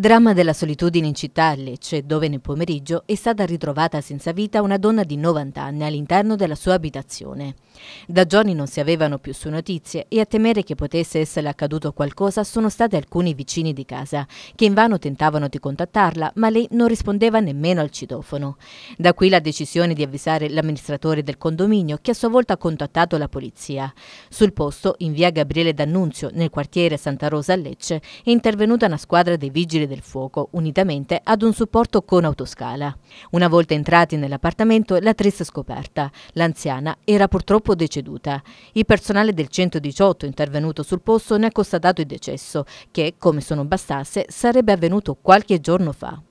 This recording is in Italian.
Dramma della solitudine in città, Lecce, dove nel pomeriggio è stata ritrovata senza vita una donna di 90 anni all'interno della sua abitazione. Da giorni non si avevano più sue notizie e a temere che potesse essere accaduto qualcosa sono stati alcuni vicini di casa, che invano tentavano di contattarla, ma lei non rispondeva nemmeno al citofono. Da qui la decisione di avvisare l'amministratore del condominio, che a sua volta ha contattato la polizia. Sul posto, in via Gabriele D'Annunzio, nel quartiere Santa Rosa a Lecce, è intervenuta una squadra dei vigili del fuoco, unitamente ad un supporto con autoscala. Una volta entrati nell'appartamento, la triste scoperta. L'anziana era purtroppo deceduta. Il personale del 118 intervenuto sul posto ne ha constatato il decesso, che, come se non bastasse, sarebbe avvenuto qualche giorno fa.